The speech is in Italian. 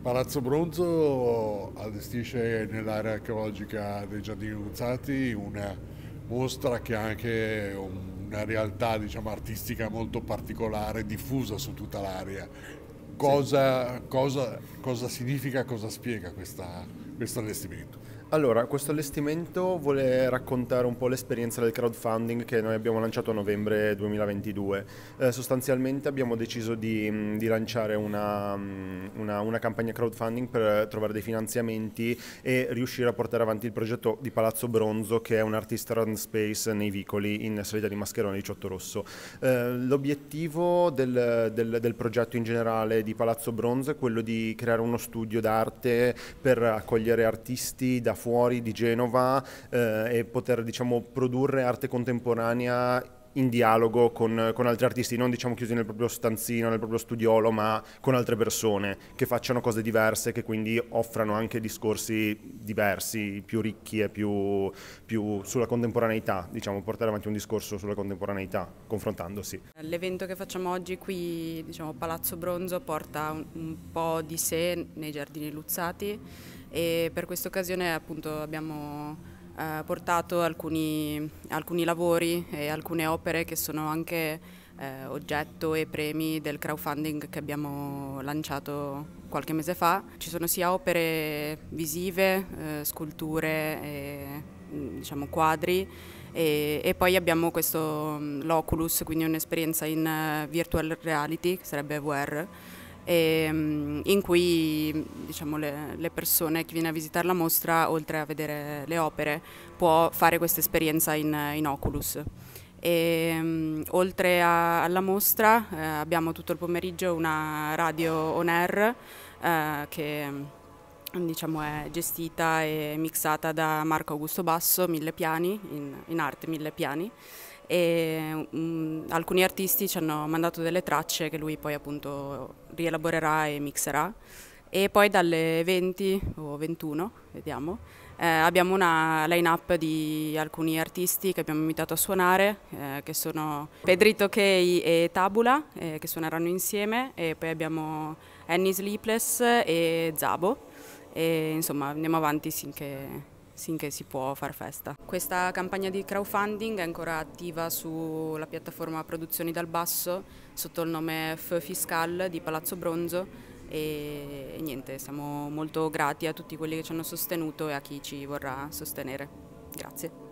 Palazzo Bronzo allestisce nell'area archeologica dei Giardini Guzzati una mostra che ha anche una realtà diciamo, artistica molto particolare, diffusa su tutta l'area. Cosa, sì. cosa, cosa significa, cosa spiega questa, questo allestimento? Allora, questo allestimento vuole raccontare un po' l'esperienza del crowdfunding che noi abbiamo lanciato a novembre 2022. Eh, sostanzialmente abbiamo deciso di, mm, di lanciare una, mm, una, una, campagna crowdfunding per trovare dei finanziamenti e riuscire a portare avanti il progetto di Palazzo Bronzo che è un artist run space nei vicoli in salita di Mascherone 18 Rosso. Eh, l'obiettivo del, del, del progetto in generale di Palazzo Bronzo è quello di creare uno studio d'arte per accogliere artisti da fuori di Genova eh, e poter diciamo, produrre arte contemporanea in dialogo con, con, altri artisti, non diciamo chiusi nel proprio stanzino, nel proprio studiolo, ma con altre persone che facciano cose diverse, che quindi offrano anche discorsi diversi, più ricchi e più, più sulla contemporaneità, diciamo, portare avanti un discorso sulla contemporaneità, confrontandosi. L'evento che facciamo oggi qui, diciamo, Palazzo Bronzo, porta un, un po' di sé nei giardini Luzzati e per questa occasione appunto abbiamo eh, portato alcuni, alcuni, lavori e alcune opere che sono anche eh, oggetto e premi del crowdfunding che abbiamo lanciato qualche mese fa. Ci sono sia opere visive, eh, sculture, e, mm, diciamo quadri e, e, poi abbiamo questo mm, l'Oculus, quindi un'esperienza in eh, virtual reality, che sarebbe VR Ehm, in cui diciamo, le, le, persone, che viene a visitare la mostra, oltre a vedere le opere, può fare questa esperienza in, in Oculus. E, um, oltre a, alla mostra eh, abbiamo tutto il pomeriggio una radio on air eh, che diciamo, è gestita e mixata da Marco Augusto Basso, Mille Piani, in, in arte Mille Piani e um, alcuni artisti ci hanno mandato delle tracce che lui poi appunto rielaborerà e mixerà. E poi dalle 20 o 21, vediamo, eh, abbiamo una line-up di alcuni artisti che abbiamo invitato a suonare, eh, che sono Pedrito Kei e Tabula, eh, che suoneranno insieme, e poi abbiamo Annie Sleepless e Zabo, e insomma andiamo avanti finché finché si può far festa. Questa campagna di crowdfunding è ancora attiva sulla piattaforma Produzioni dal Basso sotto il nome F Fiscal di Palazzo Bronzo e niente, siamo molto grati a tutti quelli che ci hanno sostenuto e a chi ci vorrà sostenere. Grazie.